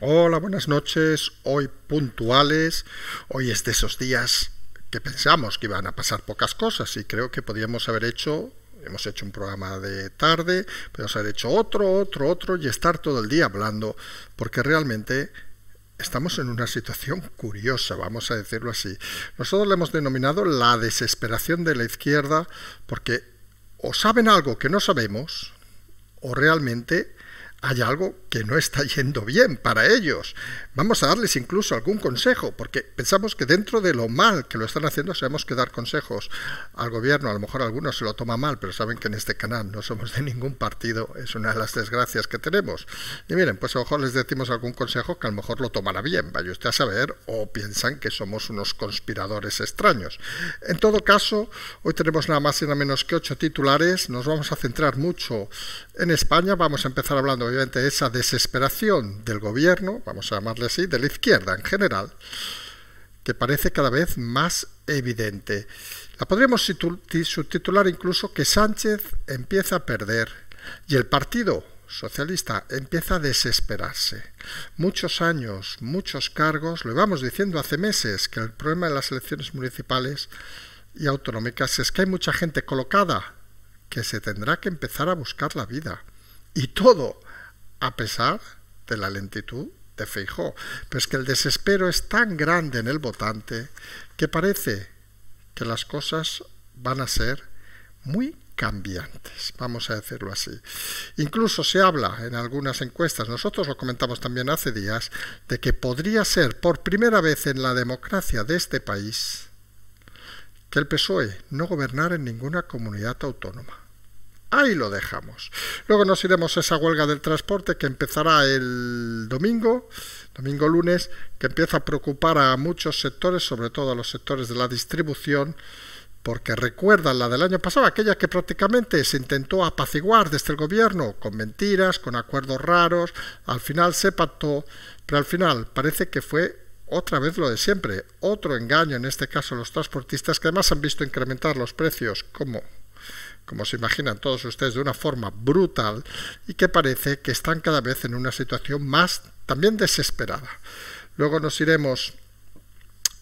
Hola, buenas noches. Hoy puntuales. Hoy es de esos días que pensamos que iban a pasar pocas cosas y creo que podíamos haber hecho, hemos hecho un programa de tarde, podríamos haber hecho otro, otro, otro y estar todo el día hablando, porque realmente estamos en una situación curiosa, vamos a decirlo así. Nosotros le hemos denominado la desesperación de la izquierda porque o saben algo que no sabemos o realmente hay algo que no está yendo bien para ellos. Vamos a darles incluso algún consejo, porque pensamos que dentro de lo mal que lo están haciendo sabemos que dar consejos al gobierno, a lo mejor algunos se lo toma mal, pero saben que en este canal no somos de ningún partido, es una de las desgracias que tenemos. Y miren, pues a lo mejor les decimos algún consejo que a lo mejor lo tomará bien, vaya usted a saber, o piensan que somos unos conspiradores extraños. En todo caso, hoy tenemos nada más y nada menos que ocho titulares, nos vamos a centrar mucho en España, vamos a empezar hablando obviamente de esa desesperación del gobierno, vamos a llamarle así, de la izquierda en general, que parece cada vez más evidente. La podríamos subtitular incluso que Sánchez empieza a perder y el Partido Socialista empieza a desesperarse. Muchos años, muchos cargos, lo íbamos diciendo hace meses, que el problema de las elecciones municipales y autonómicas es que hay mucha gente colocada que se tendrá que empezar a buscar la vida. Y todo a pesar de la lentitud de pero es que el desespero es tan grande en el votante que parece que las cosas van a ser muy cambiantes, vamos a decirlo así. Incluso se habla en algunas encuestas, nosotros lo comentamos también hace días, de que podría ser por primera vez en la democracia de este país que el PSOE no gobernara en ninguna comunidad autónoma. Ahí lo dejamos. Luego nos iremos a esa huelga del transporte que empezará el domingo, domingo lunes, que empieza a preocupar a muchos sectores, sobre todo a los sectores de la distribución, porque recuerdan la del año pasado, aquella que prácticamente se intentó apaciguar desde el gobierno con mentiras, con acuerdos raros, al final se pactó, pero al final parece que fue otra vez lo de siempre, otro engaño en este caso los transportistas que además han visto incrementar los precios como como se imaginan todos ustedes, de una forma brutal y que parece que están cada vez en una situación más también desesperada. Luego nos iremos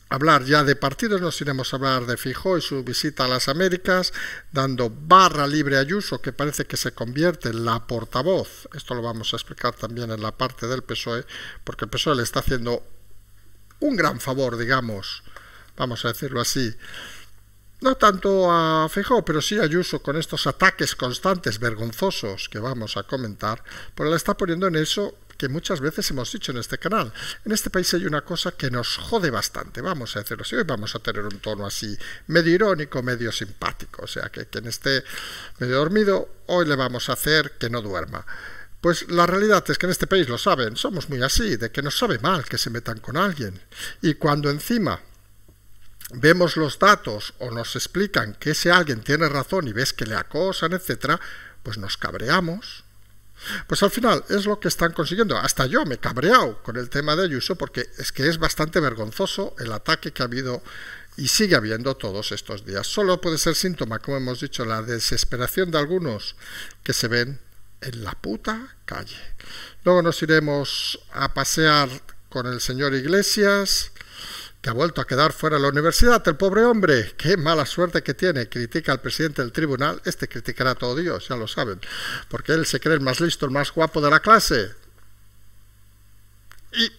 a hablar ya de partidos, nos iremos a hablar de Fijó y su visita a las Américas, dando barra libre a Ayuso, que parece que se convierte en la portavoz. Esto lo vamos a explicar también en la parte del PSOE, porque el PSOE le está haciendo un gran favor, digamos, vamos a decirlo así, no tanto a Feijóo, pero sí a Ayuso con estos ataques constantes vergonzosos que vamos a comentar, pero la está poniendo en eso que muchas veces hemos dicho en este canal. En este país hay una cosa que nos jode bastante, vamos a decirlo así. Hoy vamos a tener un tono así, medio irónico, medio simpático. O sea, que quien esté medio dormido, hoy le vamos a hacer que no duerma. Pues la realidad es que en este país lo saben, somos muy así, de que nos sabe mal que se metan con alguien. Y cuando encima vemos los datos o nos explican que ese alguien tiene razón y ves que le acosan, etcétera, pues nos cabreamos. Pues al final es lo que están consiguiendo. Hasta yo me he cabreado con el tema de Ayuso porque es que es bastante vergonzoso el ataque que ha habido y sigue habiendo todos estos días. Solo puede ser síntoma, como hemos dicho, la desesperación de algunos que se ven en la puta calle. Luego nos iremos a pasear con el señor Iglesias ha vuelto a quedar fuera de la universidad, el pobre hombre. Qué mala suerte que tiene. Critica al presidente del tribunal. Este criticará a todo Dios, ya lo saben. Porque él se cree el más listo, el más guapo de la clase. Y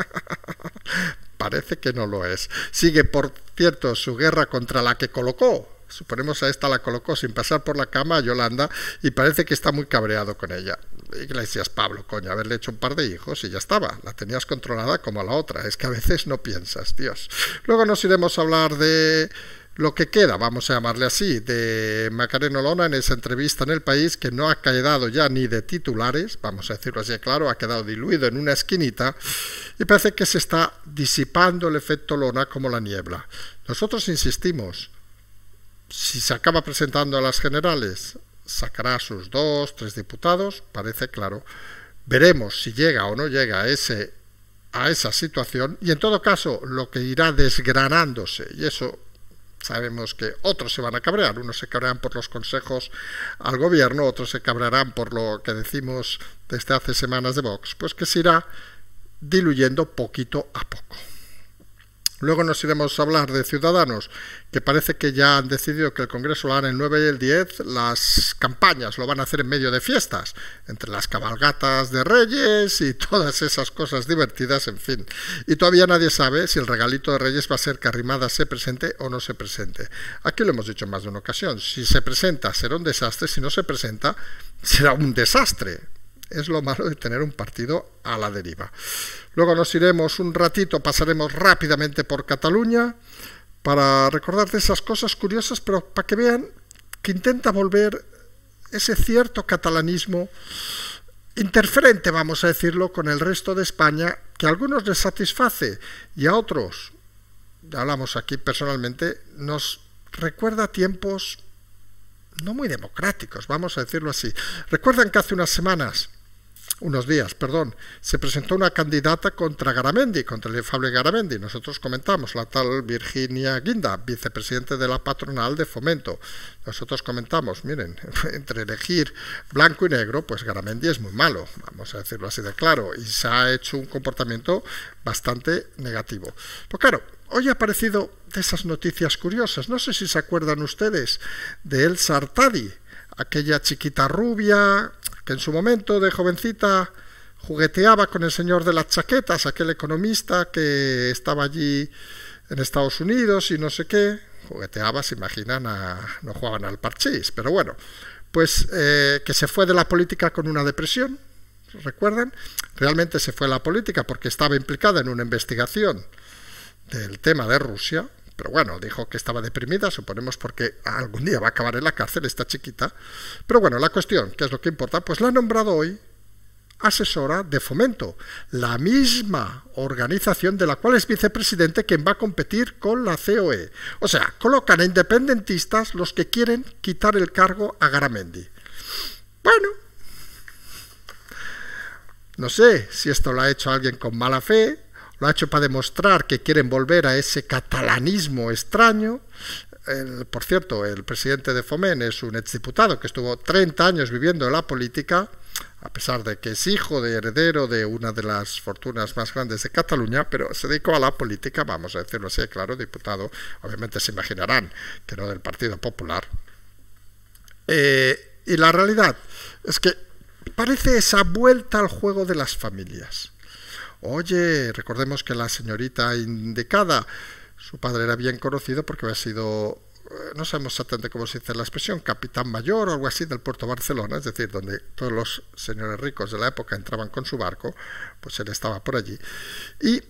parece que no lo es. Sigue, por cierto, su guerra contra la que colocó. Suponemos a esta la colocó sin pasar por la cama a Yolanda y parece que está muy cabreado con ella. Iglesias, Pablo, coño, haberle hecho un par de hijos y ya estaba, la tenías controlada como a la otra, es que a veces no piensas, Dios. Luego nos iremos a hablar de lo que queda, vamos a llamarle así, de Macareno Lona en esa entrevista en el país que no ha quedado ya ni de titulares, vamos a decirlo así claro, ha quedado diluido en una esquinita y parece que se está disipando el efecto Lona como la niebla. Nosotros insistimos, si se acaba presentando a las generales, sacará a sus dos, tres diputados, parece claro. Veremos si llega o no llega a, ese, a esa situación y en todo caso lo que irá desgranándose, y eso sabemos que otros se van a cabrear, unos se cabrearán por los consejos al gobierno, otros se cabrearán por lo que decimos desde hace semanas de Vox, pues que se irá diluyendo poquito a poco. Luego nos iremos a hablar de Ciudadanos, que parece que ya han decidido que el Congreso lo hará el 9 y el 10. Las campañas lo van a hacer en medio de fiestas, entre las cabalgatas de Reyes y todas esas cosas divertidas, en fin. Y todavía nadie sabe si el regalito de Reyes va a ser que Arrimada se presente o no se presente. Aquí lo hemos dicho en más de una ocasión. Si se presenta será un desastre, si no se presenta será un desastre es lo malo de tener un partido a la deriva. Luego nos iremos un ratito, pasaremos rápidamente por Cataluña para recordarte esas cosas curiosas, pero para que vean que intenta volver ese cierto catalanismo interferente, vamos a decirlo, con el resto de España, que a algunos les satisface y a otros, hablamos aquí personalmente, nos recuerda tiempos no muy democráticos, vamos a decirlo así. Recuerdan que hace unas semanas unos días, perdón, se presentó una candidata contra Garamendi, contra el infable Garamendi. Nosotros comentamos, la tal Virginia Guinda, vicepresidente de la patronal de Fomento. Nosotros comentamos, miren, entre elegir blanco y negro, pues Garamendi es muy malo, vamos a decirlo así de claro, y se ha hecho un comportamiento bastante negativo. Pues claro, hoy ha aparecido de esas noticias curiosas, no sé si se acuerdan ustedes de El Sartadi, aquella chiquita rubia que en su momento de jovencita jugueteaba con el señor de las chaquetas, aquel economista que estaba allí en Estados Unidos y no sé qué. Jugueteaba, se imaginan, no jugaban al parchís, pero bueno, pues eh, que se fue de la política con una depresión, ¿recuerdan? Realmente se fue a la política porque estaba implicada en una investigación del tema de Rusia, pero bueno, dijo que estaba deprimida, suponemos porque algún día va a acabar en la cárcel esta chiquita. Pero bueno, la cuestión, ¿qué es lo que importa, pues la ha nombrado hoy asesora de fomento, la misma organización de la cual es vicepresidente quien va a competir con la COE. O sea, colocan a independentistas los que quieren quitar el cargo a Garamendi. Bueno, no sé si esto lo ha hecho alguien con mala fe, lo ha hecho para demostrar que quieren volver a ese catalanismo extraño. por cierto, el presidente de Fomen es un exdiputado que estuvo 30 años viviendo en la política, a pesar de que es hijo de heredero de una de las fortunas más grandes de Cataluña, pero se dedicó a la política, vamos a decirlo así, claro, diputado, obviamente se imaginarán que no del Partido Popular. Eh, y la realidad es que parece esa vuelta al juego de las familias. Oye, recordemos que la señorita indicada, su padre era bien conocido porque había sido eh, no sabemos exactamente cómo se dice la expresión, capitán mayor o algo así del puerto de Barcelona, es decir, donde todos los señores ricos de la época entraban con su barco, pues él estaba por allí. Y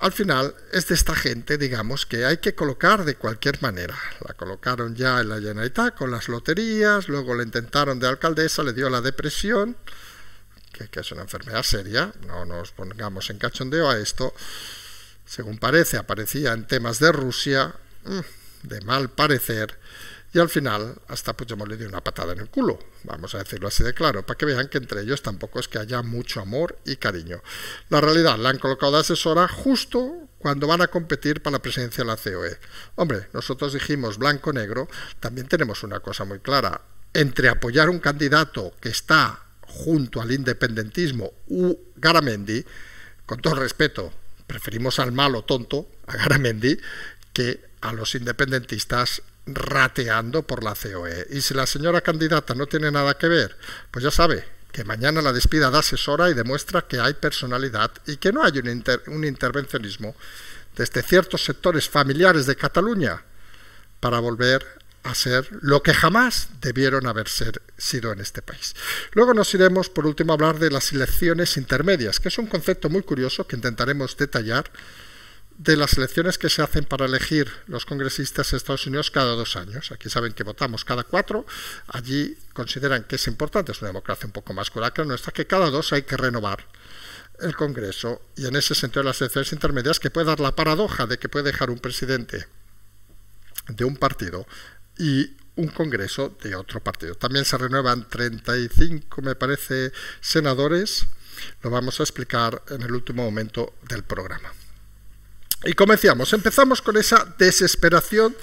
al final es de esta gente, digamos, que hay que colocar de cualquier manera. La colocaron ya en la Generalitat con las loterías, luego le intentaron de alcaldesa, le dio la depresión, que, es una enfermedad seria, no nos pongamos en cachondeo a esto, según parece, aparecía en temas de Rusia, mm, de mal parecer, y al final hasta Puigdemont le dio una patada en el culo, vamos a decirlo así de claro, para que vean que entre ellos tampoco es que haya mucho amor y cariño. La realidad, la han colocado de asesora justo cuando van a competir para la presidencia de la COE. Hombre, nosotros dijimos blanco-negro, también tenemos una cosa muy clara, entre apoyar un candidato que está junto al independentismo u Garamendi, con todo respeto, preferimos al malo tonto, a Garamendi, que a los independentistas rateando por la COE. Y si la señora candidata no tiene nada que ver, pues ya sabe que mañana la despida de asesora y demuestra que hay personalidad y que no hay un, un intervencionismo desde ciertos sectores familiares de Cataluña para volver a ser lo que jamás debieron haber sido en este país. Luego nos iremos, por último, a hablar de las elecciones intermedias, que es un concepto muy curioso que intentaremos detallar de las elecciones que se hacen para elegir los congresistas de Estados Unidos cada dos años. Aquí saben que votamos cada cuatro, allí consideran que es importante, es una democracia un poco más cura que la nuestra, que cada dos hay que renovar el Congreso y en ese sentido las elecciones intermedias que puede dar la paradoja de que puede dejar un presidente de un partido y un Congreso de otro partido. También se renuevan 35, me parece, senadores. Lo vamos a explicar en el último momento del programa. Y comenzamos, empezamos con esa desesperación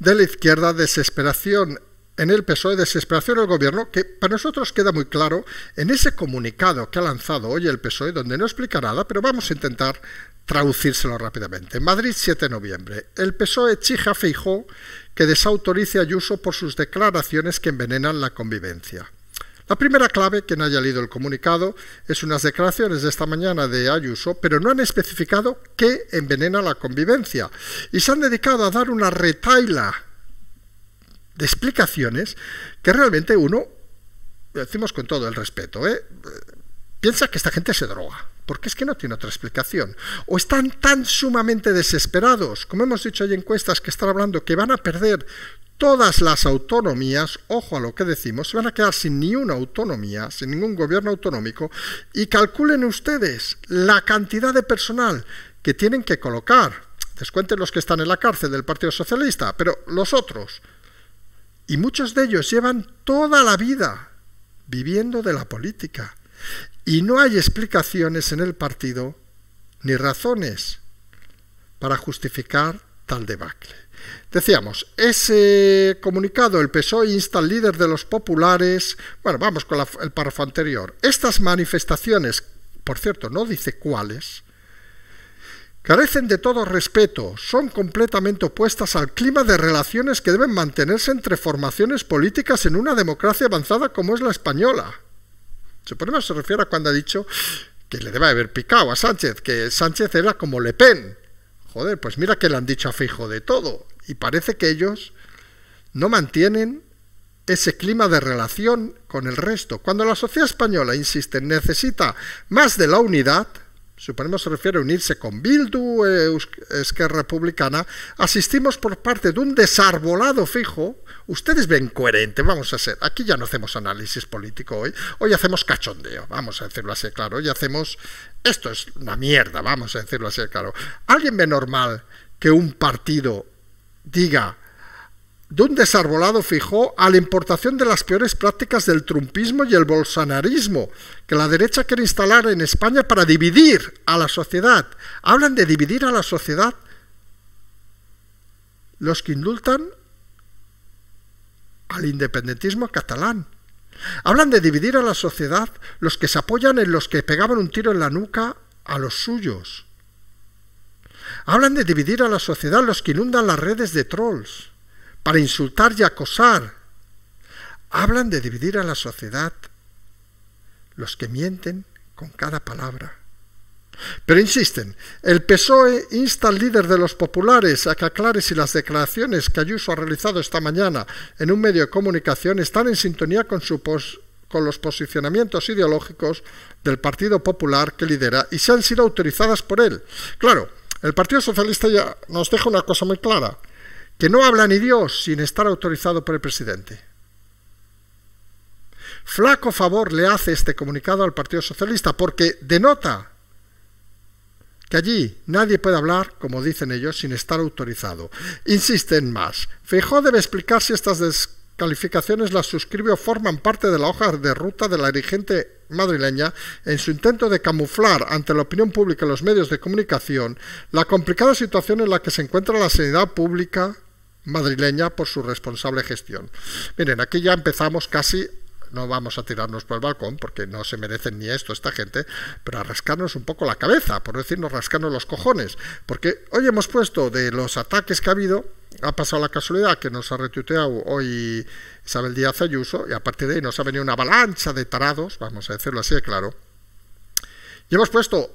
de la izquierda, desesperación en el PSOE, desesperación del gobierno, que para nosotros queda muy claro en ese comunicado que ha lanzado hoy el PSOE, donde no explica nada, pero vamos a intentar traducírselo rápidamente. Madrid, 7 de noviembre. El PSOE chija Feijó que desautorice a Ayuso por sus declaraciones que envenenan la convivencia. La primera clave, quien haya leído el comunicado, es unas declaraciones de esta mañana de Ayuso, pero no han especificado qué envenena la convivencia. Y se han dedicado a dar una retaila de explicaciones que realmente uno, decimos con todo el respeto, ¿eh? piensa que esta gente se droga porque es que no tiene otra explicación. O están tan sumamente desesperados, como hemos dicho hay encuestas que están hablando que van a perder todas las autonomías, ojo a lo que decimos, se van a quedar sin ni una autonomía, sin ningún gobierno autonómico, y calculen ustedes la cantidad de personal que tienen que colocar. Descuenten los que están en la cárcel del Partido Socialista, pero los otros. Y muchos de ellos llevan toda la vida viviendo de la política. Y no hay explicaciones en el partido ni razones para justificar tal debacle. Decíamos, ese comunicado, el PSOE insta al líder de los populares, bueno, vamos con el párrafo anterior, estas manifestaciones, por cierto, no dice cuáles, carecen de todo respeto, son completamente opuestas al clima de relaciones que deben mantenerse entre formaciones políticas en una democracia avanzada como es la española. Suponemos problema se refiere a cuando ha dicho que le debe haber picado a Sánchez, que Sánchez era como Le Pen. Joder, pues mira que le han dicho a Fijo de todo. Y parece que ellos no mantienen ese clima de relación con el resto. Cuando la sociedad española, insiste, necesita más de la unidad, suponemos se refiere a unirse con Bildu, eh, Esquerra Republicana, asistimos por parte de un desarbolado fijo, ustedes ven coherente, vamos a ser, aquí ya no hacemos análisis político hoy, hoy hacemos cachondeo, vamos a decirlo así claro, hoy hacemos, esto es una mierda, vamos a decirlo así claro. ¿Alguien ve normal que un partido diga de un desarbolado fijó a la importación de las peores prácticas del trumpismo y el bolsanarismo que la derecha quiere instalar en España para dividir a la sociedad. Hablan de dividir a la sociedad los que indultan al independentismo catalán. Hablan de dividir a la sociedad los que se apoyan en los que pegaban un tiro en la nuca a los suyos. Hablan de dividir a la sociedad los que inundan las redes de trolls para insultar y acosar. Hablan de dividir a la sociedad los que mienten con cada palabra. Pero insisten, el PSOE insta al líder de los populares a que aclare si las declaraciones que Ayuso ha realizado esta mañana en un medio de comunicación están en sintonía con, su con los posicionamientos ideológicos del Partido Popular que lidera y se han sido autorizadas por él. Claro, el Partido Socialista ya nos deja una cosa muy clara que no habla ni Dios sin estar autorizado por el presidente. Flaco favor le hace este comunicado al Partido Socialista porque denota que allí nadie puede hablar, como dicen ellos, sin estar autorizado. Insisten más. fejó debe explicar si estas descalificaciones las suscribe o forman parte de la hoja de ruta de la dirigente madrileña en su intento de camuflar ante la opinión pública y los medios de comunicación la complicada situación en la que se encuentra la sanidad pública madrileña por su responsable gestión. Miren, aquí ya empezamos casi no vamos a tirarnos por el balcón porque no se merecen ni esto esta gente, pero a rascarnos un poco la cabeza, por decirnos rascarnos los cojones, porque hoy hemos puesto de los ataques que ha habido, ha pasado la casualidad que nos ha retuiteado hoy Isabel Díaz Ayuso y a partir de ahí nos ha venido una avalancha de tarados, vamos a decirlo así de claro, y hemos puesto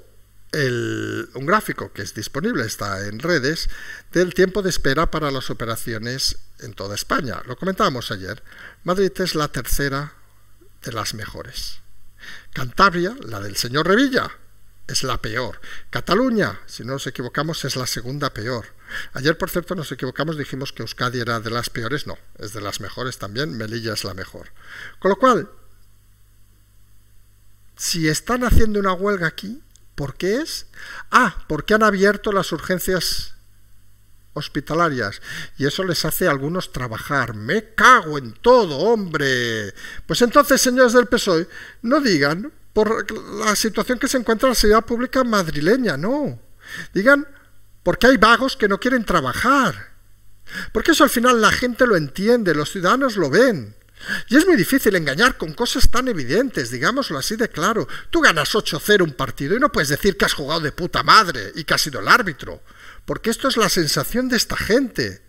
un gráfico que es disponible, está en redes, del tiempo de espera para las operaciones en toda España. Lo comentábamos ayer. Madrid es la tercera de las mejores. Cantabria, la del señor Revilla, es la peor. Cataluña, si no nos equivocamos, es la segunda peor. Ayer, por cierto, nos equivocamos, dijimos que Euskadi era de las peores. No, es de las mejores también. Melilla es la mejor. Con lo cual, si están haciendo una huelga aquí, ¿Por qué es? Ah, porque han abierto las urgencias hospitalarias y eso les hace a algunos trabajar. Me cago en todo, hombre. Pues entonces, señores del PSOE, no digan por la situación que se encuentra la seguridad pública madrileña, no. Digan porque hay vagos que no quieren trabajar. Porque eso al final la gente lo entiende, los ciudadanos lo ven. Y es muy difícil engañar con cosas tan evidentes, digámoslo así de claro. Tú ganas 8-0 un partido y no puedes decir que has jugado de puta madre y que has sido el árbitro, porque esto es la sensación de esta gente.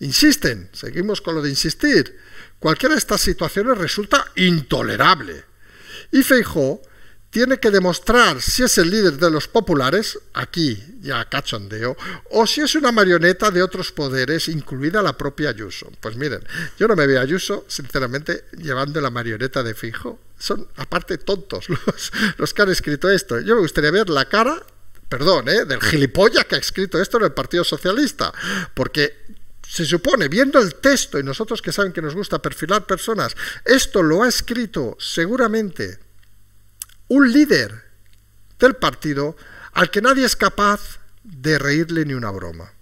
Insisten, seguimos con lo de insistir. Cualquiera de estas situaciones resulta intolerable. Y Feijó tiene que demostrar si es el líder de los populares, aquí ya cachondeo, o si es una marioneta de otros poderes, incluida la propia Ayuso. Pues miren, yo no me veo a Ayuso, sinceramente, llevando la marioneta de fijo. Son, aparte, tontos los, que han escrito esto. Yo me gustaría ver la cara, perdón, ¿eh? del gilipollas que ha escrito esto en el Partido Socialista, porque se supone, viendo el texto, y nosotros que saben que nos gusta perfilar personas, esto lo ha escrito seguramente un líder del partido al que nadie es capaz de reírle ni una broma.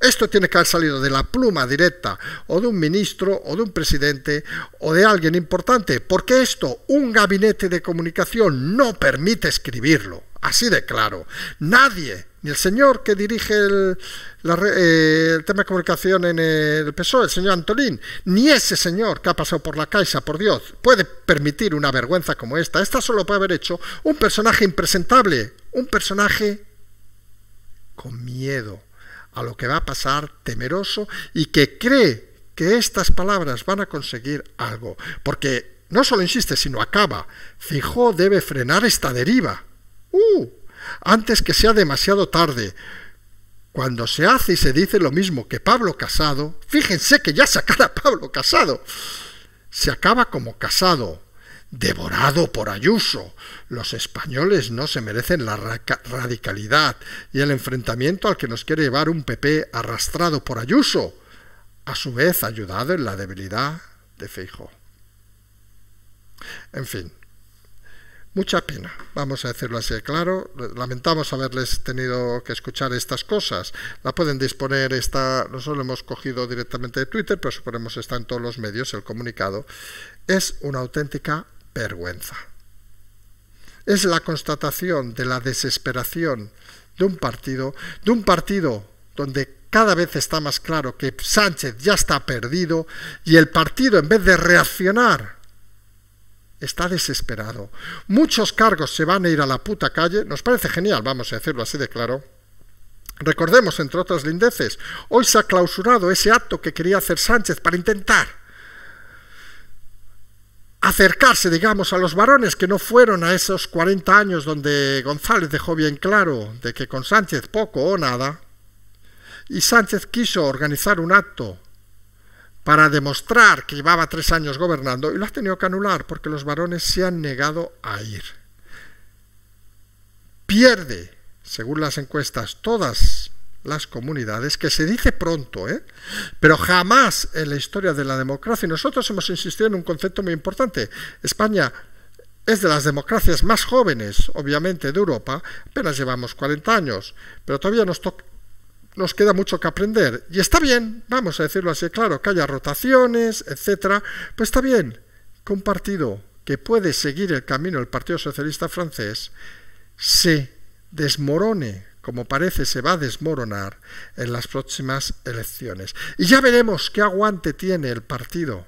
Esto tiene que haber salido de la pluma directa o de un ministro o de un presidente o de alguien importante, porque esto un gabinete de comunicación no permite escribirlo, así de claro. Nadie ni el señor que dirige eh, el, tema de comunicación en el PSOE, el señor Antolín, ni ese señor que ha pasado por la Caixa, por Dios, puede permitir una vergüenza como esta. Esta solo puede haber hecho un personaje impresentable, un personaje con miedo a lo que va a pasar, temeroso, y que cree que estas palabras van a conseguir algo. Porque no solo insiste, sino acaba. Fijó debe frenar esta deriva. ¡Uh! antes que sea demasiado tarde. Cuando se hace y se dice lo mismo que Pablo Casado, fíjense que ya se Pablo Casado, se acaba como Casado, devorado por Ayuso. Los españoles no se merecen la radicalidad y el enfrentamiento al que nos quiere llevar un PP arrastrado por Ayuso, a su vez ayudado en la debilidad de Feijo. En fin, Mucha pena, vamos a decirlo así, claro. Lamentamos haberles tenido que escuchar estas cosas. La pueden disponer, esta, nosotros lo hemos cogido directamente de Twitter, pero suponemos está en todos los medios el comunicado. Es una auténtica vergüenza. Es la constatación de la desesperación de un partido, de un partido donde cada vez está más claro que Sánchez ya está perdido y el partido en vez de reaccionar está desesperado. Muchos cargos se van a ir a la puta calle. Nos parece genial, vamos a hacerlo así de claro. Recordemos, entre otras lindeces, hoy se ha clausurado ese acto que quería hacer Sánchez para intentar acercarse, digamos, a los varones que no fueron a esos 40 años donde González dejó bien claro de que con Sánchez poco o nada, y Sánchez quiso organizar un acto para demostrar que llevaba tres años gobernando y lo ha tenido que anular porque los varones se han negado a ir. Pierde, según las encuestas, todas las comunidades, que se dice pronto, ¿eh? pero jamás en la historia de la democracia, y nosotros hemos insistido en un concepto muy importante, España es de las democracias más jóvenes, obviamente, de Europa, apenas llevamos 40 años, pero todavía nos, toca, nos queda mucho que aprender. Y está bien, vamos a decirlo así, claro, que haya rotaciones, etcétera, pues está bien que un partido que puede seguir el camino del Partido Socialista francés se desmorone, como parece se va a desmoronar en las próximas elecciones. Y ya veremos qué aguante tiene el partido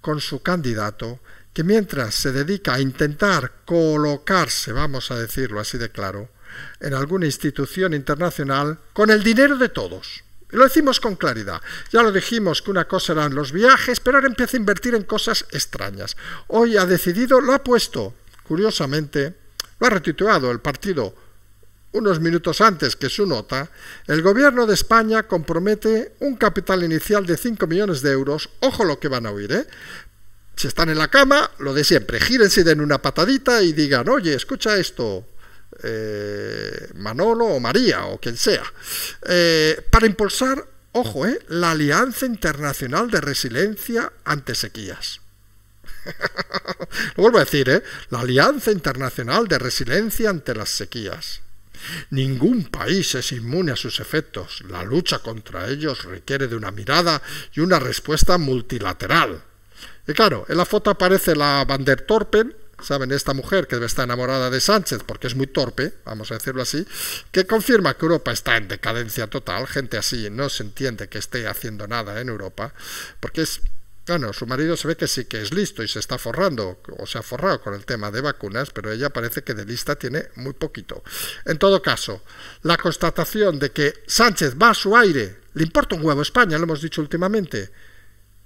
con su candidato, que mientras se dedica a intentar colocarse, vamos a decirlo así de claro, en alguna institución internacional con el dinero de todos. Y lo decimos con claridad. Ya lo dijimos que una cosa eran los viajes, pero ahora empieza a invertir en cosas extrañas. Hoy ha decidido, lo ha puesto, curiosamente, lo ha retituado el partido unos minutos antes que su nota, el gobierno de España compromete un capital inicial de 5 millones de euros, ojo lo que van a oír, ¿eh? Si están en la cama, lo de siempre, gírense y den una patadita y digan, oye, escucha esto, eh, Manolo o María o quien sea, eh, para impulsar, ojo, eh, la Alianza Internacional de Resiliencia ante Sequías. Lo vuelvo a decir, la Alianza Internacional de Resiliencia ante las Sequías. Ningún país es inmune a sus efectos. La lucha contra ellos requiere de una mirada y una respuesta multilateral. Y claro, en la foto aparece la Van der Torpen, ¿saben? Esta mujer que debe estar enamorada de Sánchez porque es muy torpe, vamos a decirlo así, que confirma que Europa está en decadencia total, gente así no se entiende que esté haciendo nada en Europa, porque es bueno, su marido se ve que sí que es listo y se está forrando, o se ha forrado con el tema de vacunas, pero ella parece que de lista tiene muy poquito. En todo caso, la constatación de que Sánchez va a su aire, le importa un huevo España, lo hemos dicho últimamente,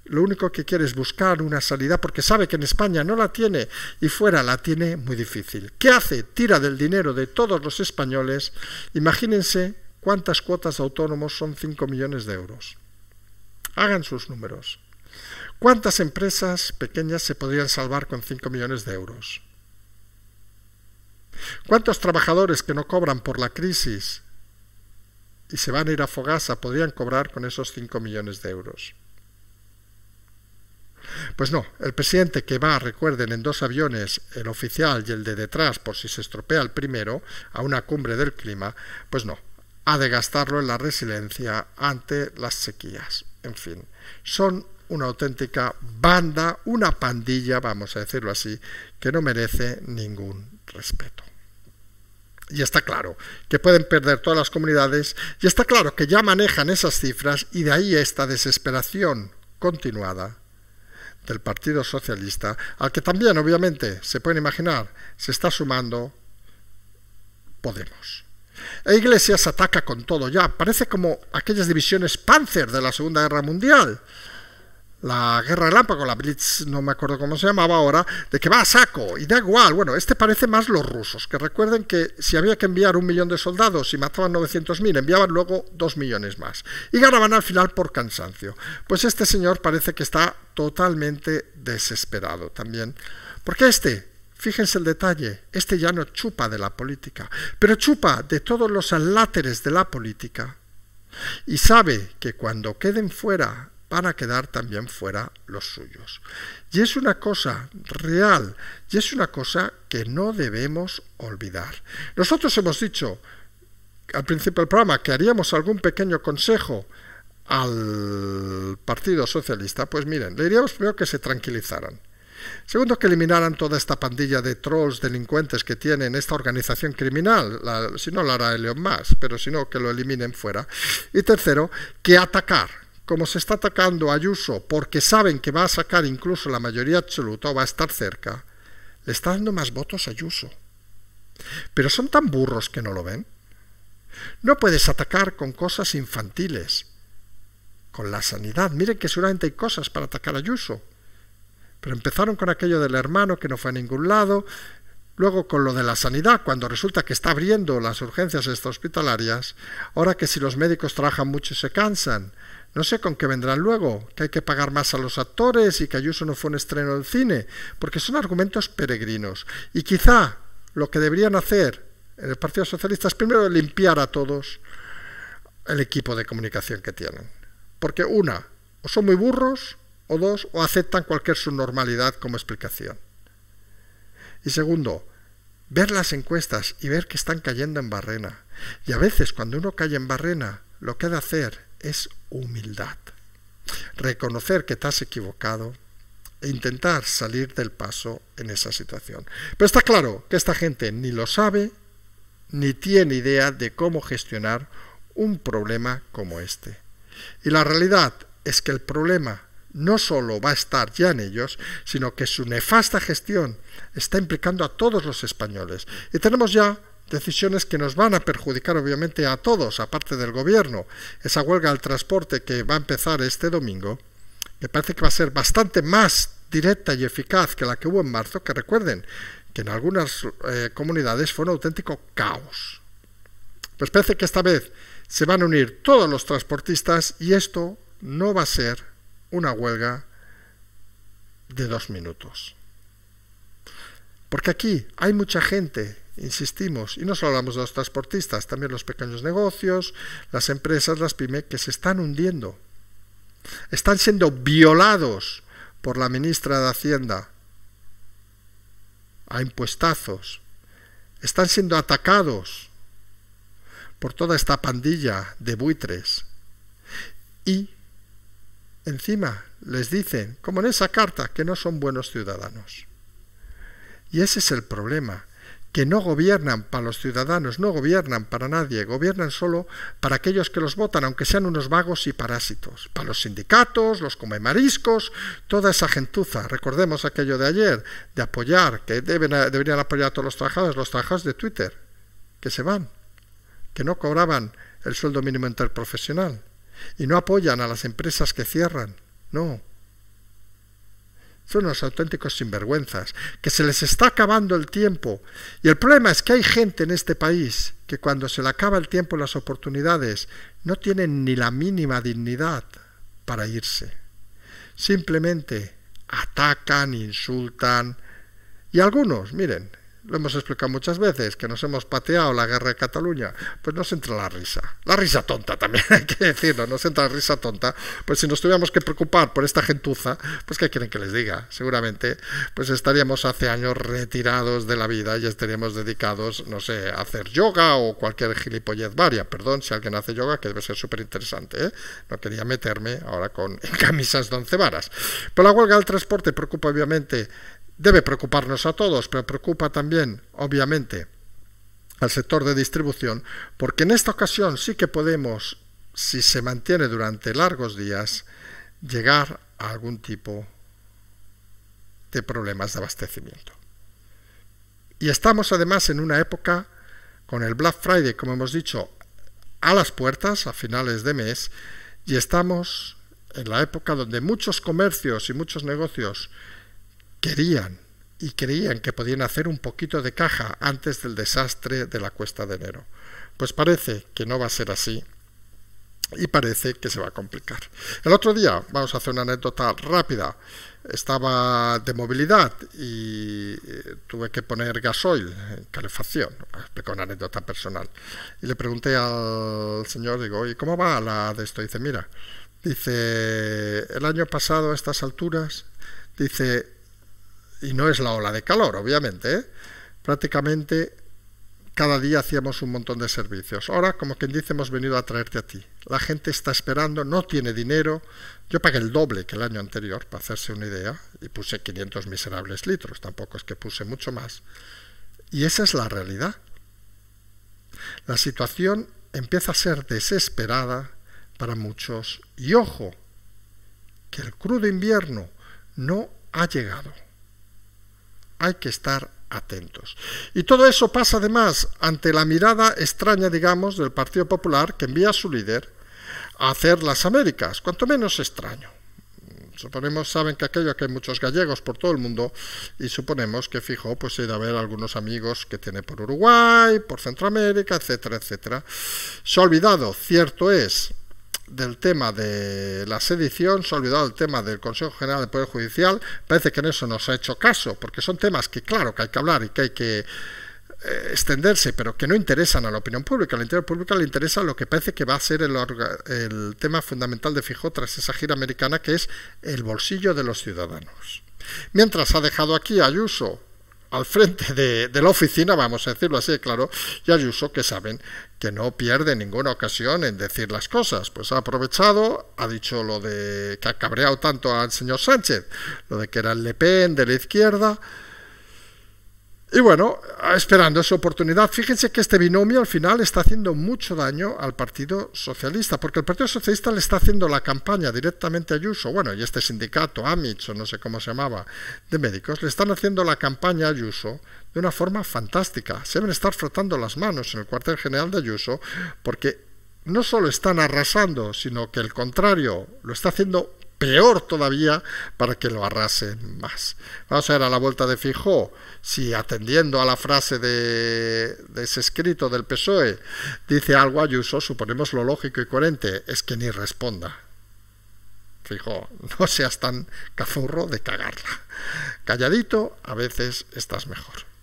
lo único que quiere es buscar una salida porque sabe que en España no la tiene y fuera la tiene muy difícil. ¿Qué hace? Tira del dinero de todos los españoles. Imagínense cuántas cuotas de autónomos son 5 millones de euros. Hagan sus números. ¿Cuántas empresas pequeñas se podrían salvar con 5 millones de euros? ¿Cuántos trabajadores que no cobran por la crisis y se van a ir a Fogasa podrían cobrar con esos 5 millones de euros? Pues no, el presidente que va, recuerden, en dos aviones, el oficial y el de detrás, por si se estropea el primero, a una cumbre del clima, pues no, ha de gastarlo en la resiliencia ante las sequías. En fin, son una auténtica banda, una pandilla, vamos a decirlo así, que no merece ningún respeto. Y está claro que pueden perder todas las comunidades, y está claro que ya manejan esas cifras y de ahí esta desesperación continuada del Partido Socialista, al que también, obviamente, se pueden imaginar, se está sumando Podemos. E Iglesias ataca con todo ya, parece como aquellas divisiones Panzer de la Segunda Guerra Mundial, la Guerra Relámpago, la Blitz, no me acuerdo cómo se llamaba ahora, de que va a saco y da igual. Bueno, este parece más los rusos, que recuerden que si había que enviar un millón de soldados y mataban 900.000, enviaban luego dos millones más y ganaban al final por cansancio. Pues este señor parece que está totalmente desesperado también, porque este Fíjense el detalle, este ya no chupa de la política, pero chupa de todos los aláteres de la política y sabe que cuando queden fuera para quedar también fuera los suyos. Y es una cosa real, y es una cosa que no debemos olvidar. Nosotros hemos dicho al principio del programa que haríamos algún pequeño consejo al Partido Socialista, pues miren, le diríamos primero que se tranquilizaran. Segundo, que eliminaran toda esta pandilla de trolls delincuentes que tienen esta organización criminal. si no, la hará León más pero si no, que lo eliminen fuera. Y tercero, que atacar, como se está atacando a Ayuso porque saben que va a sacar incluso la mayoría absoluta o va a estar cerca, le está dando más votos a Ayuso. Pero son tan burros que no lo ven. No puedes atacar con cosas infantiles, con la sanidad. Miren que seguramente hay cosas para atacar a Ayuso. Pero empezaron con aquello del hermano que no fue a ningún lado, Luego, con lo de la sanidad, cuando resulta que está abriendo las urgencias extrahospitalarias, ahora que si los médicos trabajan mucho y se cansan, no sé con qué vendrán luego, que hay que pagar más a los actores y que Ayuso no fue un estreno del cine, porque son argumentos peregrinos. Y quizá lo que deberían hacer en el Partido Socialista es primero limpiar a todos el equipo de comunicación que tienen. Porque una, o son muy burros, o dos, o aceptan cualquier subnormalidad como explicación. Y segundo, ver las encuestas y ver que están cayendo en barrena. Y a veces cuando uno cae en barrena, lo que ha de hacer es humildad. Reconocer que estás equivocado e intentar salir del paso en esa situación. Pero está claro que esta gente ni lo sabe ni tiene idea de cómo gestionar un problema como este. Y la realidad es que el problema no solo va a estar ya en ellos, sino que su nefasta gestión está implicando a todos los españoles. Y tenemos ya decisiones que nos van a perjudicar obviamente a todos, aparte del gobierno. Esa huelga al transporte que va a empezar este domingo, me parece que va a ser bastante más directa y eficaz que la que hubo en marzo, que recuerden que en algunas eh, comunidades fue un auténtico caos. Pues parece que esta vez se van a unir todos los transportistas y esto no va a ser una huelga de dos minutos. Porque aquí hay mucha gente, insistimos, y no solo hablamos de los transportistas, también los pequeños negocios, las empresas, las pymes, que se están hundiendo. Están siendo violados por la ministra de Hacienda a impuestazos. Están siendo atacados por toda esta pandilla de buitres. Y encima les dicen, como en esa carta, que no son buenos ciudadanos. Y ese es el problema, que no gobiernan para los ciudadanos, no gobiernan para nadie, gobiernan solo para aquellos que los votan, aunque sean unos vagos y parásitos, para los sindicatos, los mariscos toda esa gentuza. Recordemos aquello de ayer, de apoyar, que deben, deberían apoyar a todos los trabajadores, los trabajadores de Twitter, que se van, que no cobraban el sueldo mínimo interprofesional y no apoyan a las empresas que cierran, no. Son unos auténticos sinvergüenzas, que se les está acabando el tiempo. Y el problema es que hay gente en este país que cuando se le acaba el tiempo las oportunidades no tienen ni la mínima dignidad para irse. Simplemente atacan, insultan. Y algunos, miren, lo hemos explicado muchas veces, que nos hemos pateado la guerra de Cataluña. Pues nos entra la risa. La risa tonta también, hay que decirlo, nos entra la risa tonta. Pues si nos tuviéramos que preocupar por esta gentuza, pues ¿qué quieren que les diga? Seguramente, pues estaríamos hace años retirados de la vida y estaríamos dedicados, no sé, a hacer yoga o cualquier gilipollez varia. Perdón si alguien hace yoga, que debe ser súper interesante. ¿eh? No quería meterme ahora con camisas de once varas. Pero la huelga del transporte preocupa obviamente debe preocuparnos a todos, pero preocupa también, obviamente, al sector de distribución, porque en esta ocasión sí que podemos, si se mantiene durante largos días, llegar a algún tipo de problemas de abastecimiento. Y estamos además en una época con el Black Friday, como hemos dicho, a las puertas, a finales de mes, y estamos en la época donde muchos comercios y muchos negocios querían y creían que podían hacer un poquito de caja antes del desastre de la cuesta de enero. Pues parece que no va a ser así y parece que se va a complicar. El otro día, vamos a hacer una anécdota rápida, estaba de movilidad y eh, tuve que poner gasoil en calefacción, con una anécdota personal, y le pregunté al señor, digo, ¿y cómo va la de esto? Dice, mira, dice, el año pasado a estas alturas, dice, y no es la ola de calor, obviamente, ¿eh? prácticamente cada día hacíamos un montón de servicios. Ahora, como quien dice, hemos venido a traerte a ti. La gente está esperando, no tiene dinero. Yo pagué el doble que el año anterior, para hacerse una idea, y puse 500 miserables litros, tampoco es que puse mucho más. Y esa es la realidad. La situación empieza a ser desesperada para muchos, y ojo, que el crudo invierno no ha llegado hay que estar atentos. Y todo eso pasa además ante la mirada extraña, digamos, del Partido Popular que envía a su líder a hacer las Américas, cuanto menos extraño. Suponemos, saben que aquello que hay muchos gallegos por todo el mundo y suponemos que fijo, pues hay de haber algunos amigos que tiene por Uruguay, por Centroamérica, etcétera, etcétera. Se ha olvidado, cierto es, del tema de la sedición, se ha olvidado del tema del Consejo General del Poder Judicial, parece que en eso no se ha hecho caso, porque son temas que claro que hay que hablar y que hay que eh, extenderse, pero que no interesan a la opinión pública. A la opinión pública le interesa lo que parece que va a ser el, tema fundamental de Fijo tras esa gira americana, que es el bolsillo de los ciudadanos. Mientras ha dejado aquí Ayuso al frente de, la oficina, vamos a decirlo así, claro, y Ayuso que saben que no pierde ninguna ocasión en decir las cosas. Pues ha aprovechado, ha dicho lo de que ha cabreado tanto al señor Sánchez, lo de que era el Le Pen de la izquierda, y bueno, esperando esa oportunidad, fíjense que este binomio al final está haciendo mucho daño al Partido Socialista, porque el Partido Socialista le está haciendo la campaña directamente a Ayuso, bueno, y este sindicato, Amich o no sé cómo se llamaba, de médicos, le están haciendo la campaña a Ayuso de una forma fantástica. Se deben estar frotando las manos en el cuartel general de Ayuso, porque no solo están arrasando, sino que el contrario, lo está haciendo peor todavía para que lo arrasen más. Vamos a ver a la vuelta de Fijó, si atendiendo a la frase de, ese escrito del PSOE dice algo Ayuso, suponemos lo lógico y coherente es que ni responda. Fijó, no seas tan cazurro de cagarla. Calladito a veces estás mejor.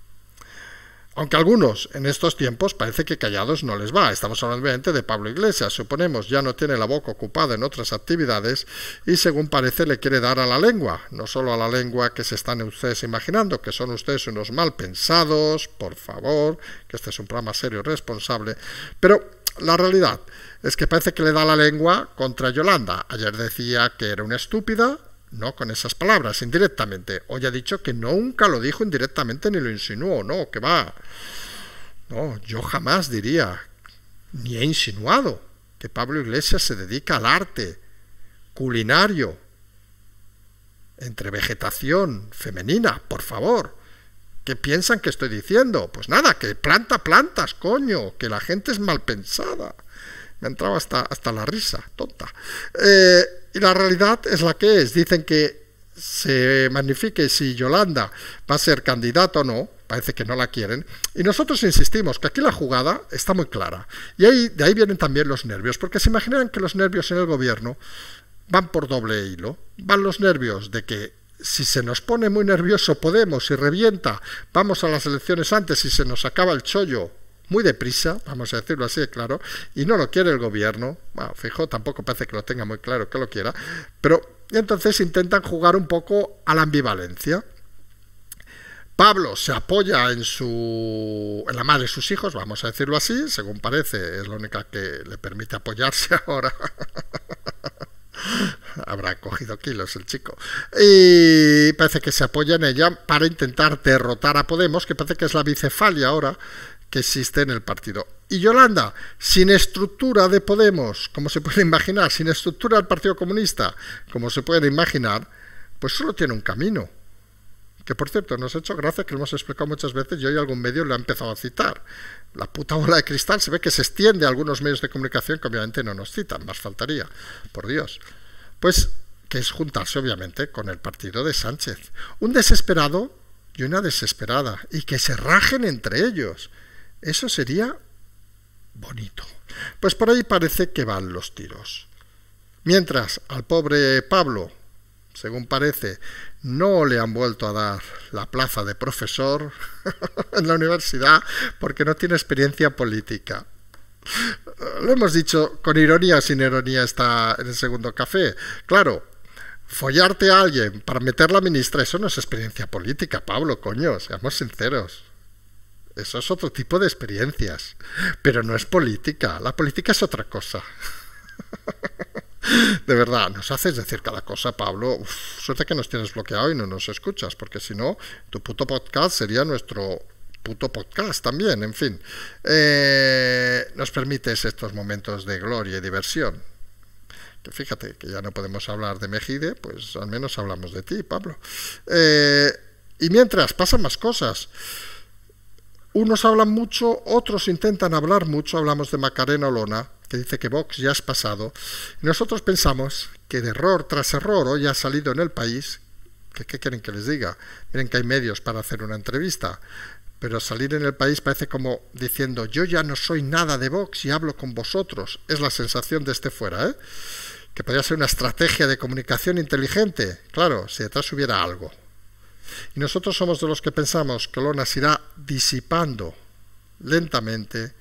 Aunque algunos en estos tiempos parece que callados no les va. Estamos hablando obviamente de Pablo Iglesias, suponemos, ya no tiene la boca ocupada en otras actividades y según parece le quiere dar a la lengua, no solo a la lengua que se están ustedes imaginando, que son ustedes unos mal pensados, por favor, que este es un programa serio y responsable, pero la realidad es que parece que le da la lengua contra Yolanda. Ayer decía que era una estúpida, no con esas palabras, indirectamente. Hoy ha dicho que nunca lo dijo indirectamente ni lo insinuó, no, que va. No, yo jamás diría, ni he insinuado, que Pablo Iglesias se dedica al arte culinario, entre vegetación femenina, por favor. ¿Qué piensan que estoy diciendo? Pues nada, que planta plantas, coño, que la gente es mal pensada. Me entraba hasta, hasta la risa, tonta. Eh, y la realidad es la que es. Dicen que se magnifique si Yolanda va a ser candidata o no, parece que no la quieren, y nosotros insistimos que aquí la jugada está muy clara. Y de ahí vienen también los nervios, porque se imaginan que los nervios en el gobierno van por doble hilo, van los nervios de que si se nos pone muy nervioso Podemos y revienta, vamos a las elecciones antes y se nos acaba el chollo muy deprisa, vamos a decirlo así, claro, y no lo quiere el gobierno. Bueno, ah, fijo, tampoco parece que lo tenga muy claro que lo quiera, pero entonces intentan jugar un poco a la ambivalencia. Pablo se apoya en su en la madre de sus hijos, vamos a decirlo así, según parece, es la única que le permite apoyarse ahora. Habrá cogido kilos el chico. Y parece que se apoya en ella para intentar derrotar a Podemos, que parece que es la bicefalia ahora, que existe en el partido. Y Yolanda, sin estructura de Podemos, como se puede imaginar, sin estructura del Partido Comunista, como se puede imaginar, pues solo tiene un camino. Que por cierto, nos ha hecho gracia que lo hemos explicado muchas veces y hoy algún medio lo ha empezado a citar. La puta bola de cristal se ve que se extiende a algunos medios de comunicación que obviamente no nos citan, más faltaría, por Dios. Pues que es juntarse obviamente con el partido de Sánchez. Un desesperado y una desesperada, y que se rajen entre ellos. Eso sería bonito. Pues por ahí parece que van los tiros. Mientras al pobre Pablo, según parece, no le han vuelto a dar la plaza de profesor en la universidad porque no tiene experiencia política. Lo hemos dicho con ironía sin ironía está en el segundo café. Claro, follarte a alguien para meter la ministra, eso no es experiencia política, Pablo, coño, seamos sinceros. Eso es otro tipo de experiencias. Pero no es política. La política es otra cosa. De verdad, nos haces decir cada cosa, Pablo. suerte que nos tienes bloqueado y no nos escuchas, porque si no, tu puto podcast sería nuestro puto podcast también, en fin. Eh, nos permites estos momentos de gloria y diversión. Que fíjate que ya no podemos hablar de Mejide, pues al menos hablamos de ti, Pablo. Eh, y mientras, pasan más cosas. Unos hablan mucho, otros intentan hablar mucho, hablamos de Macarena Olona, que dice que Vox ya es pasado. nosotros pensamos que de error tras error hoy ha salido en el país, que, ¿qué quieren que les diga? Miren que hay medios para hacer una entrevista, pero salir en el país parece como diciendo yo ya no soy nada de Vox y hablo con vosotros, es la sensación de este fuera, ¿eh? que podría ser una estrategia de comunicación inteligente, claro, si detrás hubiera algo, y nosotros somos de los que pensamos que Lona se irá disipando lentamente,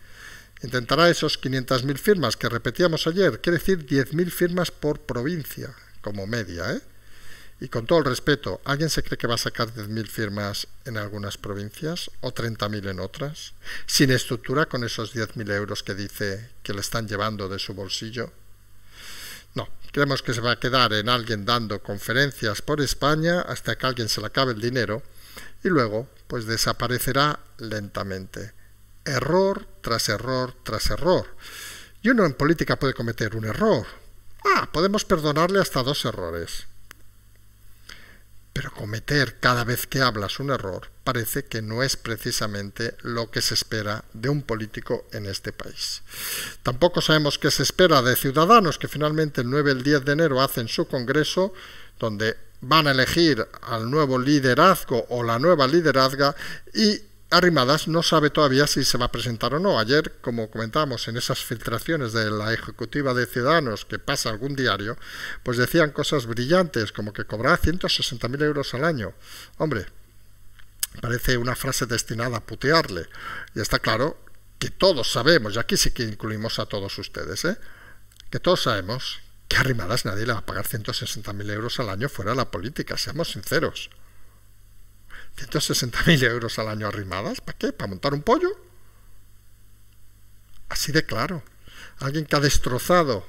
intentará esos 500.000 firmas que repetíamos ayer, quiere decir 10.000 firmas por provincia, como media, ¿eh? Y con todo el respeto, ¿alguien se cree que va a sacar 10.000 firmas en algunas provincias o 30.000 en otras? Sin estructura con esos 10.000 euros que dice que le están llevando de su bolsillo. No, creemos que se va a quedar en alguien dando conferencias por España hasta que alguien se le acabe el dinero y luego pues desaparecerá lentamente. Error tras error tras error. Y uno en política puede cometer un error. Ah, podemos perdonarle hasta dos errores pero cometer cada vez que hablas un error parece que no es precisamente lo que se espera de un político en este país. Tampoco sabemos qué se espera de ciudadanos que finalmente el 9 y el 10 de enero hacen su congreso, donde van a elegir al nuevo liderazgo o la nueva liderazga y Arrimadas no sabe todavía si se va a presentar o no. Ayer, como comentábamos en esas filtraciones de la ejecutiva de Ciudadanos que pasa algún diario, pues decían cosas brillantes, como que cobrará 160.000 euros al año. Hombre, parece una frase destinada a putearle. Y está claro que todos sabemos, y aquí sí que incluimos a todos ustedes, ¿eh? que todos sabemos que Arrimadas nadie le va a pagar 160.000 euros al año fuera de la política, seamos sinceros. 160.000 euros al año arrimadas. ¿Para qué? ¿Para montar un pollo? Así de claro. Alguien que ha destrozado,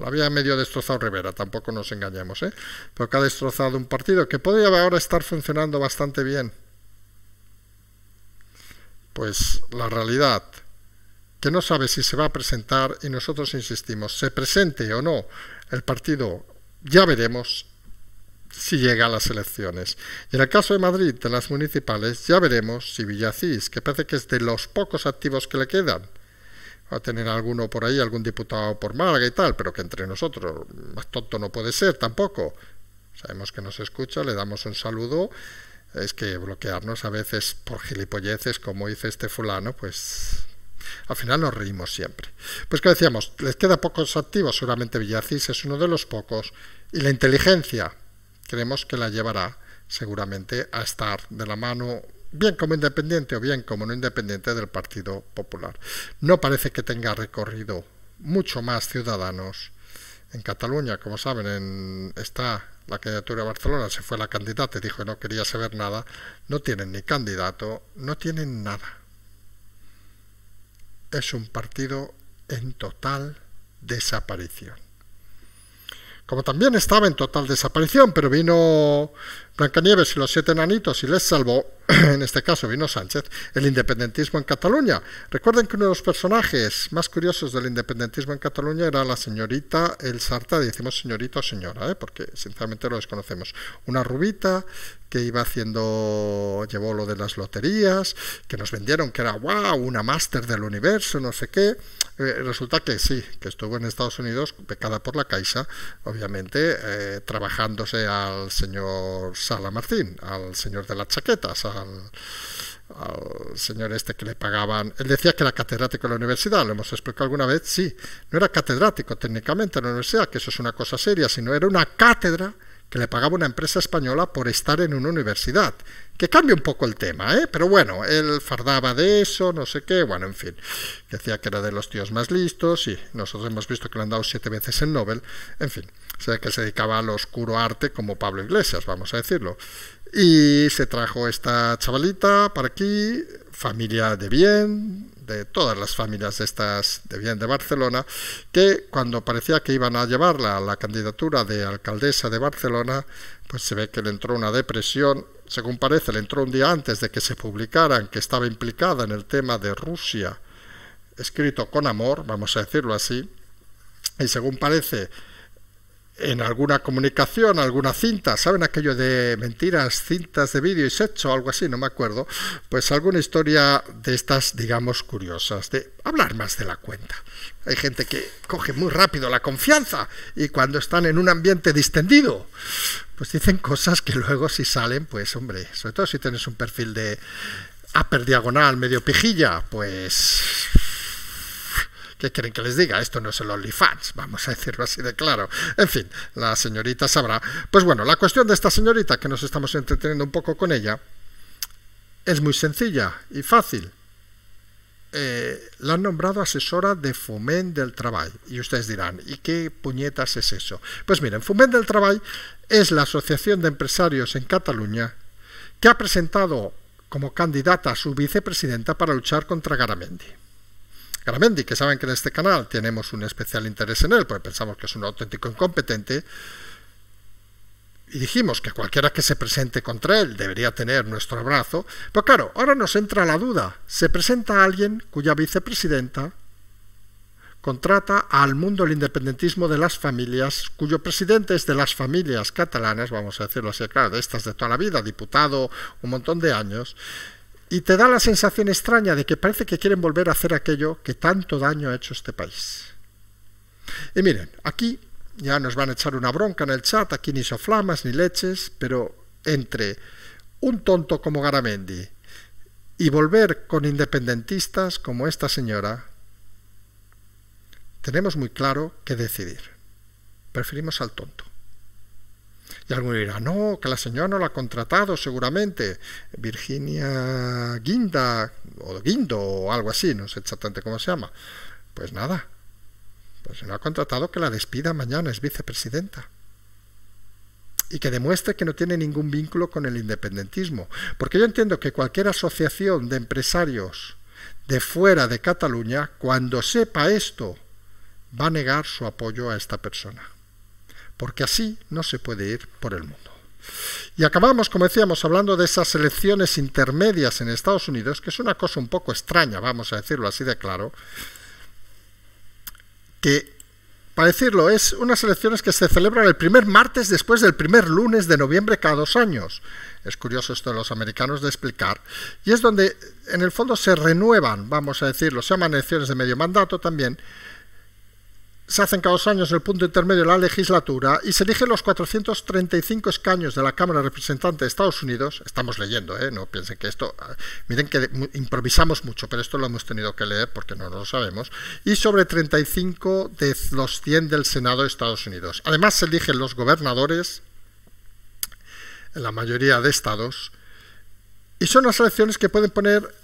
la había medio destrozado Rivera, tampoco nos engañemos, ¿eh? pero que ha destrozado un partido que podría ahora estar funcionando bastante bien. Pues la realidad, que no sabe si se va a presentar y nosotros insistimos, se presente o no el partido, ya veremos si llega a las elecciones. Y en el caso de Madrid, de las municipales, ya veremos si Villacís, que parece que es de los pocos activos que le quedan, va a tener alguno por ahí, algún diputado por Málaga y tal, pero que entre nosotros, más tonto no puede ser tampoco. Sabemos que nos escucha, le damos un saludo. Es que bloquearnos a veces por gilipolleces, como dice este fulano, pues al final nos reímos siempre. Pues que decíamos, les queda pocos activos, solamente Villacís es uno de los pocos, y la inteligencia, creemos que la llevará seguramente a estar de la mano bien como independiente o bien como no independiente del Partido Popular. No parece que tenga recorrido mucho más ciudadanos en Cataluña, como saben, está la candidatura de Barcelona, se fue la candidata y dijo que no quería saber nada, no tienen ni candidato, no tienen nada. Es un partido en total desaparición como también estaba en total desaparición, pero vino Blancanieves y los siete enanitos y les salvó, en este caso vino Sánchez, el independentismo en Cataluña. Recuerden que uno de los personajes más curiosos del independentismo en Cataluña era la señorita El Sarta, decimos señorita o señora, ¿eh? porque sinceramente lo desconocemos, una rubita que iba haciendo, llevó lo de las loterías, que nos vendieron que era, wow, una máster del universo, no sé qué. Eh, resulta que sí, que estuvo en Estados Unidos, pecada por la Caixa, obviamente, eh, trabajándose al señor Sala Martín, al señor de las chaquetas, al, señor este que le pagaban. Él decía que era catedrático de la universidad, lo hemos explicado alguna vez, sí, no era catedrático técnicamente en la universidad, que eso es una cosa seria, sino era una cátedra que le pagaba una empresa española por estar en una universidad. Que cambia un poco el tema, ¿eh? Pero bueno, él fardaba de eso, no sé qué, bueno, en fin. Decía que era de los tíos más listos y nosotros hemos visto que le han dado siete veces el Nobel, en fin. O sea, que se dedicaba al oscuro arte como Pablo Iglesias, vamos a decirlo. Y se trajo esta chavalita para aquí, familia de bien, de todas las familias estas de bien de Barcelona, que cuando parecía que iban a llevarla a la candidatura de alcaldesa de Barcelona, pues se ve que le entró una depresión según parece, le entró un día antes de que se publicaran que estaba implicada en el tema de Rusia, escrito con amor, vamos a decirlo así, y según parece, en alguna comunicación, alguna cinta, ¿saben aquello de mentiras, cintas de vídeo y sexo, algo así, no me acuerdo? Pues alguna historia de estas, digamos, curiosas, de hablar más de la cuenta. Hay gente que coge muy rápido la confianza y cuando están en un ambiente distendido, pues dicen cosas que luego si salen, pues hombre, sobre todo si tienes un perfil de upper diagonal, medio pijilla, pues ¿Qué quieren que les diga? Esto no es el OnlyFans, vamos a decirlo así de claro. En fin, la señorita sabrá. Pues bueno, la cuestión de esta señorita, que nos estamos entreteniendo un poco con ella, es muy sencilla y fácil. Eh, la han nombrado asesora de Foment del Trabajo. Y ustedes dirán, ¿y qué puñetas es eso? Pues miren, fumén del Trabajo es la asociación de empresarios en Cataluña que ha presentado como candidata a su vicepresidenta para luchar contra Garamendi que saben que en este canal tenemos un especial interés en él, porque pensamos que es un auténtico incompetente, y dijimos que cualquiera que se presente contra él debería tener nuestro abrazo, pero claro, ahora nos entra la duda. ¿Se presenta alguien cuya vicepresidenta contrata al mundo el independentismo de las familias, cuyo presidente es de las familias catalanas, vamos a decirlo así, claro, de estas de toda la vida, diputado un montón de años, y te da la sensación extraña de que parece que quieren volver a hacer aquello que tanto daño ha hecho este país. Y miren, aquí ya nos van a echar una bronca en el chat, aquí ni soflamas ni leches, pero entre un tonto como Garamendi y volver con independentistas como esta señora, tenemos muy claro qué decidir. Preferimos al tonto. Y alguno dirá, no, que la señora no la ha contratado seguramente. Virginia Guinda o Guindo o algo así, no sé exactamente cómo se llama. Pues nada, pues si no ha contratado que la despida mañana, es vicepresidenta y que demuestre que no tiene ningún vínculo con el independentismo. Porque yo entiendo que cualquier asociación de empresarios de fuera de Cataluña, cuando sepa esto, va a negar su apoyo a esta persona porque así no se puede ir por el mundo. Y acabamos, como decíamos, hablando de esas elecciones intermedias en Estados Unidos, que es una cosa un poco extraña, vamos a decirlo así de claro, que, para decirlo, es unas elecciones que se celebran el primer martes después del primer lunes de noviembre cada dos años. Es curioso esto de los americanos de explicar. Y es donde, en el fondo, se renuevan, vamos a decirlo, se llaman elecciones de medio mandato también, se hacen cada dos años en el punto intermedio de la legislatura y se eligen los 435 escaños de la Cámara Representante de Estados Unidos. Estamos leyendo, ¿eh? no piensen que esto. Ah, miren que improvisamos mucho, pero esto lo hemos tenido que leer porque no lo sabemos. Y sobre 35 de los 100 del Senado de Estados Unidos. Además, se eligen los gobernadores en la mayoría de estados. Y son las elecciones que pueden poner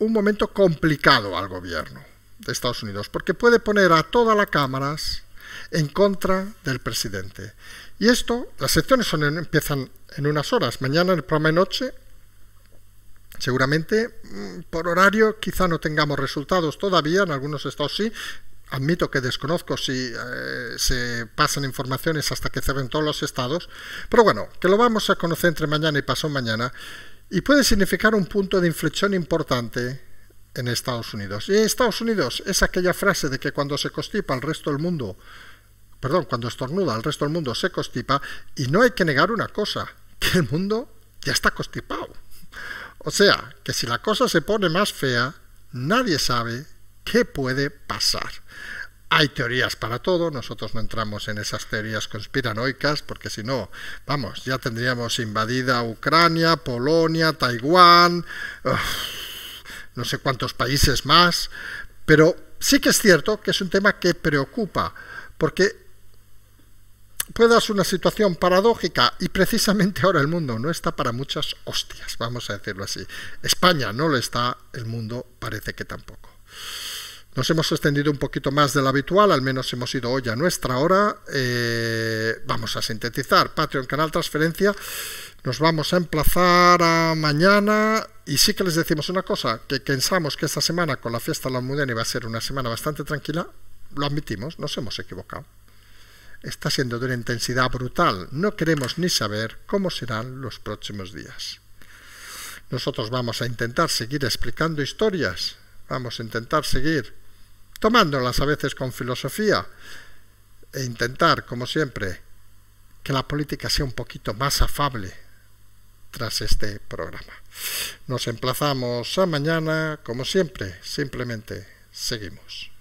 un momento complicado al gobierno de Estados Unidos, porque puede poner a todas las cámaras en contra del presidente. Y esto, las secciones empiezan en unas horas, mañana en el programa de noche, seguramente mm, por horario quizá no tengamos resultados todavía, en algunos estados sí, admito que desconozco si eh, se pasan informaciones hasta que cierren todos los estados, pero bueno, que lo vamos a conocer entre mañana y pasado mañana, y puede significar un punto de inflexión importante en Estados Unidos. Y en Estados Unidos es aquella frase de que cuando se constipa el resto del mundo, perdón, cuando estornuda el resto del mundo se constipa, y no hay que negar una cosa, que el mundo ya está constipado. O sea, que si la cosa se pone más fea, nadie sabe qué puede pasar. Hay teorías para todo, nosotros no entramos en esas teorías conspiranoicas, porque si no, vamos, ya tendríamos invadida Ucrania, Polonia, Taiwán no sé cuántos países más, pero sí que es cierto que es un tema que preocupa, porque puede darse una situación paradójica y precisamente ahora el mundo no está para muchas hostias, vamos a decirlo así. España no lo está, el mundo parece que tampoco. Nos hemos extendido un poquito más de lo habitual, al menos hemos ido hoy a nuestra hora. Eh, vamos a sintetizar. Patreon, canal transferencia. Nos vamos a emplazar a mañana y sí que les decimos una cosa, que pensamos que esta semana con la fiesta de la Almudena iba a ser una semana bastante tranquila. Lo admitimos, nos hemos equivocado. Está siendo de una intensidad brutal. No queremos ni saber cómo serán los próximos días. Nosotros vamos a intentar seguir explicando historias. Vamos a intentar seguir tomándolas a veces con filosofía e intentar, como siempre, que la política sea un poquito más afable tras este programa. Nos emplazamos a mañana, como siempre, simplemente seguimos.